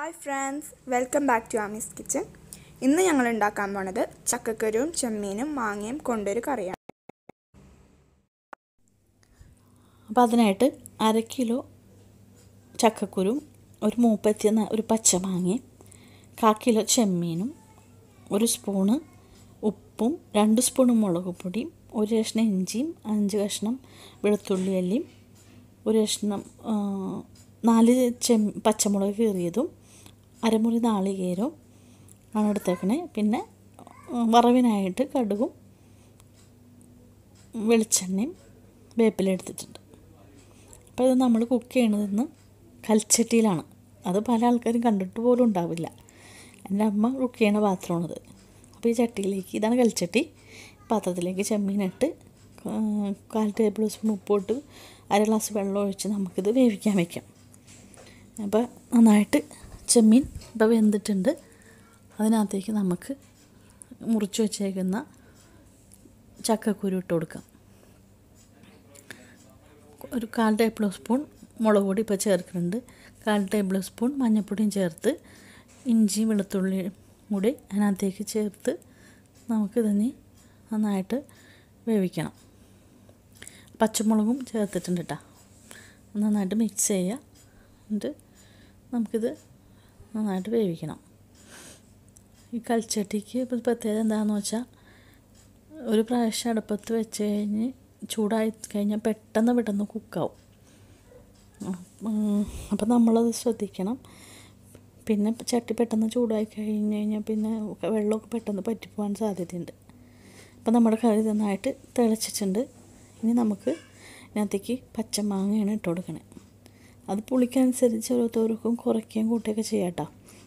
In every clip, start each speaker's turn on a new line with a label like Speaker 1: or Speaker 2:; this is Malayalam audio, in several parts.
Speaker 1: hi friends welcome back to ആമീസ് കിച്ചൺ ഇന്ന് ഞങ്ങൾ ഉണ്ടാക്കാൻ പോണത് ചക്കക്കരുവും ചെമ്മീനും മാങ്ങയും കൊണ്ടൊരു കറിയാണ് അപ്പോൾ അതിനായിട്ട് അര കിലോ ചക്കക്കുരും ഒരു മൂപ്പത്തി ഒരു പച്ചമാങ്ങയും കാ കിലോ ചെമ്മീനും ഒരു സ്പൂണ് ഉപ്പും രണ്ട് സ്പൂണ് മുളക് പൊടിയും ഒരു കഷ്ണം ഇഞ്ചിയും അഞ്ച് കഷ്ണം വെളുത്തുള്ളി അല്ലിയും ഒരു കഷ്ണം നാല് ചെ പച്ചമുളക് കീറിയതും അരമുറി നാളികേരവും ആണ് എടുത്തേക്കണേ പിന്നെ വറവിനായിട്ട് കടുകും വെളിച്ചെണ്ണയും വേപ്പിലെടുത്തിട്ടുണ്ട് അപ്പോൾ ഇത് നമ്മൾ കുക്ക് ചെയ്യണതെന്ന് കൽച്ചട്ടിയിലാണ് അത് പല ആൾക്കാരും കണ്ടിട്ട് പോലും ഉണ്ടാവില്ല എൻ്റെ അമ്മ കുക്ക് ചെയ്യണ പാത്രമാണത് അപ്പോൾ ഈ ചട്ടിയിലേക്ക് ഇതാണ് കൽച്ചട്ടി പാത്രത്തിലേക്ക് ചെമ്മീനിട്ട് കാൽ ടേബിൾ സ്പൂൺ ഉപ്പോട്ട് അര ഗ്ലാസ് വെള്ളം ഒഴിച്ച് നമുക്കിത് വേവിക്കാൻ വയ്ക്കാം അപ്പോൾ നന്നായിട്ട് പച്ചമീൻ ഇപ്പോൾ വെന്തിട്ടുണ്ട് അതിനകത്തേക്ക് നമുക്ക് മുറിച്ച് വെച്ചേക്കുന്ന ചക്കക്കുരു ഇട്ട് കൊടുക്കാം ഒരു കാൽ ടേബിൾ സ്പൂൺ മുളക് പൊടി ഇപ്പോൾ ചേർക്കുന്നുണ്ട് കാൽ ടേബിൾ സ്പൂൺ മഞ്ഞൾപ്പൊടിയും ചേർത്ത് ഇഞ്ചി വെളുത്തുള്ളിയും കൂടി അതിനകത്തേക്ക് ചേർത്ത് നമുക്ക് തന്നെ നന്നായിട്ട് വേവിക്കണം പച്ചമുളകും ചേർത്തിട്ടുണ്ട് കേട്ടോ നന്നായിട്ട് മിക്സ് ചെയ്യുക എന്നിട്ട് നമുക്കിത് നന്നായിട്ട് വേവിക്കണം ഈ കൽച്ചട്ടിക്ക് ഇപ്പോൾ പ്രത്യേകത എന്താണെന്ന് വെച്ചാൽ ഒരു പ്രാവശ്യം അടുപ്പത്ത് വെച്ച് കഴിഞ്ഞ് ചൂടായി കഴിഞ്ഞാൽ പെട്ടെന്ന് പെട്ടെന്ന് കുക്കാവും അപ്പം നമ്മളത് ശ്രദ്ധിക്കണം പിന്നെ ചട്ടി പെട്ടെന്ന് ചൂടായി കഴിഞ്ഞ് കഴിഞ്ഞാൽ പിന്നെ വെള്ളമൊക്കെ പെട്ടെന്ന് പറ്റിപ്പോകാൻ സാധ്യതയുണ്ട് അപ്പം നമ്മുടെ കറി നന്നായിട്ട് തിളച്ചിട്ടുണ്ട് ഇനി നമുക്ക് ഇതിനകത്തേക്ക് പച്ചമാങ്ങയാണ് ഇട്ട് കൊടുക്കണേ അത് പുളിക്കനുസരിച്ച് ഓരോരുത്തർക്കും കുറയ്ക്കുകയും കൂട്ടുകയൊക്കെ ചെയ്യാട്ടോ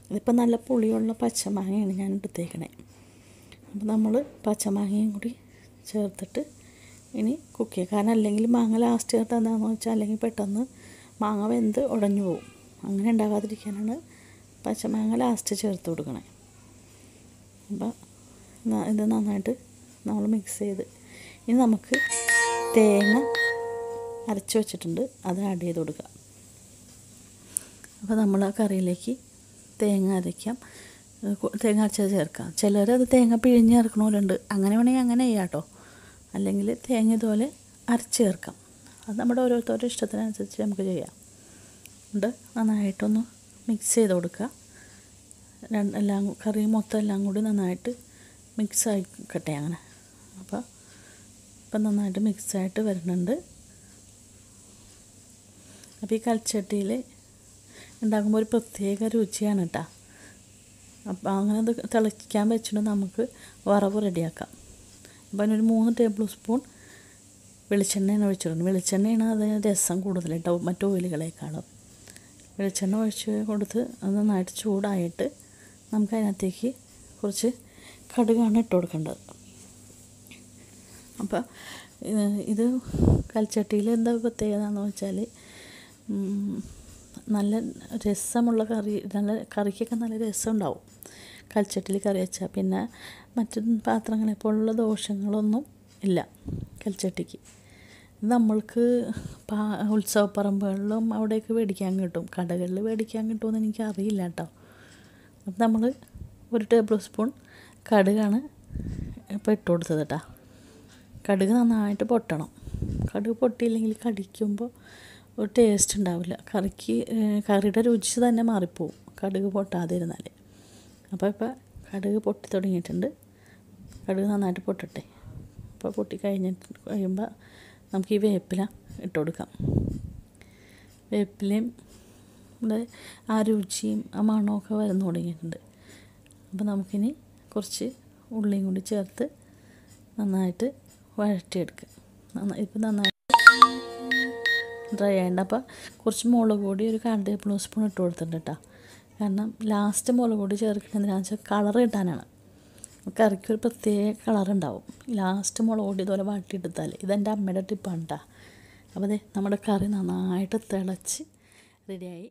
Speaker 1: ഇതിപ്പോൾ നല്ല പുളിയുള്ള പച്ചമാങ്ങയാണ് ഞാൻ എടുത്തേക്കണേ അപ്പോൾ നമ്മൾ പച്ചമാങ്ങയും കൂടി ചേർത്തിട്ട് ഇനി കുക്ക് ചെയ്യുക കാരണം അല്ലെങ്കിൽ മാങ്ങ ലാസ്റ്റ് ചേർത്ത് എന്താണെന്ന് വെച്ചാൽ അല്ലെങ്കിൽ പെട്ടെന്ന് മാങ്ങ വെന്ത് ഉടഞ്ഞു പോകും അങ്ങനെ ഉണ്ടാകാതിരിക്കാനാണ് പച്ചമാങ്ങ ലാസ്റ്റ് ചേർത്ത് കൊടുക്കണേ അപ്പോൾ ഇത് നന്നായിട്ട് നമ്മൾ മിക്സ് ചെയ്ത് ഇനി നമുക്ക് തേങ്ങ അരച്ച് വെച്ചിട്ടുണ്ട് അത് ആഡ് ചെയ്ത് കൊടുക്കുക അപ്പോൾ നമ്മൾ ആ കറിയിലേക്ക് തേങ്ങ അരയ്ക്കാം തേങ്ങ അരച്ചത് ചേർക്കാം ചിലർ അത് തേങ്ങ പിഴിഞ്ഞ് ചേർക്കണമല്ലുണ്ട് അങ്ങനെ വേണമെങ്കിൽ അങ്ങനെ ചെയ്യാം കേട്ടോ അല്ലെങ്കിൽ തേങ്ങ ഇതുപോലെ അരച്ച് ചേർക്കാം അത് നമ്മുടെ ഓരോരുത്തരുടെ ഇഷ്ടത്തിനനുസരിച്ച് നമുക്ക് ചെയ്യാം ഉണ്ട് നന്നായിട്ടൊന്ന് മിക്സ് ചെയ്ത് കൊടുക്കുക രണ്ട് എല്ലാം കറി മൊത്തം എല്ലാം കൂടി നന്നായിട്ട് മിക്സ് ആയിക്കട്ടെ അങ്ങനെ അപ്പോൾ ഇപ്പം നന്നായിട്ട് മിക്സായിട്ട് വരുന്നുണ്ട് അപ്പോൾ ഈ കൽച്ചട്ടിയിൽ ഉണ്ടാക്കുമ്പോൾ ഒരു പ്രത്യേക രുചിയാണ് കേട്ടോ അപ്പോൾ അങ്ങനെ അത് തിളയ്ക്കാൻ വെച്ചിട്ട് നമുക്ക് വറവ് റെഡിയാക്കാം അപ്പോൾ അതിനൊരു മൂന്ന് ടേബിൾ സ്പൂൺ വെളിച്ചെണ്ണയാണ് ഒഴിച്ചിടുന്നത് വെളിച്ചെണ്ണയാണ് അതിന് രസം കൂടുതൽ കേട്ടോ മറ്റു ഓയിലുകളേക്കാളും വെളിച്ചെണ്ണ ഒഴിച്ച് കൊടുത്ത് അത് നന്നായിട്ട് ചൂടായിട്ട് നമുക്ക് അതിനകത്തേക്ക് കുറച്ച് കടുകാണ് ഇട്ട് കൊടുക്കേണ്ടത് അപ്പോൾ ഇത് കൽച്ചട്ടിയിൽ എന്താ പ്രത്യേകതയെന്ന് വെച്ചാൽ നല്ല രസമുള്ള കറി നല്ല കറിക്കൊക്കെ നല്ല രസമുണ്ടാവും കൽച്ചട്ടിൽ കറി വെച്ചാൽ പിന്നെ മറ്റു പാത്രങ്ങളെ പോലുള്ള ദോഷങ്ങളൊന്നും ഇല്ല കൽച്ചട്ടിക്ക് നമ്മൾക്ക് പാ ഉത്സവപ്പറമ്പുകളിലും അവിടെയൊക്കെ മേടിക്കാൻ കിട്ടും കടകളിൽ മേടിക്കാൻ കിട്ടുമെന്ന് എനിക്ക് അറിയില്ല കേട്ടോ നമ്മൾ ഒരു ടേബിൾ സ്പൂൺ കടുകാണ് ഇപ്പോൾ ഇട്ട് കൊടുത്തത് കേട്ടോ കടുക് നന്നായിട്ട് പൊട്ടണം കടുക് പൊട്ടിയില്ലെങ്കിൽ കടിക്കുമ്പോൾ ഒരു ടേസ്റ്റ് ഉണ്ടാവില്ല കറിക്ക് കറിയുടെ രുചി തന്നെ മാറിപ്പോവും കടുക് പൊട്ടാതിരുന്നാൽ അപ്പോൾ ഇപ്പോൾ കടുക് പൊട്ടി തുടങ്ങിയിട്ടുണ്ട് കടുക് നന്നായിട്ട് പൊട്ടട്ടെ അപ്പോൾ പൊട്ടി കഴിഞ്ഞിട്ട് കഴിയുമ്പോൾ നമുക്ക് ഈ വേപ്പില ഇട്ട് കൊടുക്കാം വേപ്പിലയും ആ രുചിയും ആ മണമൊക്കെ വരുന്നു തുടങ്ങിയിട്ടുണ്ട് അപ്പോൾ നമുക്കിനി കുറച്ച് ഉള്ളിയും കൂടി ചേർത്ത് നന്നായിട്ട് വഴറ്റിയെടുക്കുക നന്നായി ഇപ്പം നന്നായി ഡ്രൈ ആയിട്ട് അപ്പോൾ കുറച്ച് മുളക് പൊടി ഒരു കാൽ ടേബിൾ സ്പൂൺ ഇട്ട് കൊടുത്തിട്ടുണ്ട് കേട്ടോ കാരണം ലാസ്റ്റ് മുളക് പൊടി ചേർക്കുന്നത് വെച്ചാൽ കളർ കിട്ടാനാണ് കറിക്ക് ഒരു പ്രത്യേക കളറുണ്ടാവും ലാസ്റ്റ് മുളക് പൊടി ഇതുപോലെ എടുത്താൽ ഇതെൻ്റെ അമ്മയുടെ ടിപ്പാണ് കേട്ടോ അപ്പോൾ അതെ നമ്മുടെ കറി നന്നായിട്ട് തിളച്ച് റെഡിയായി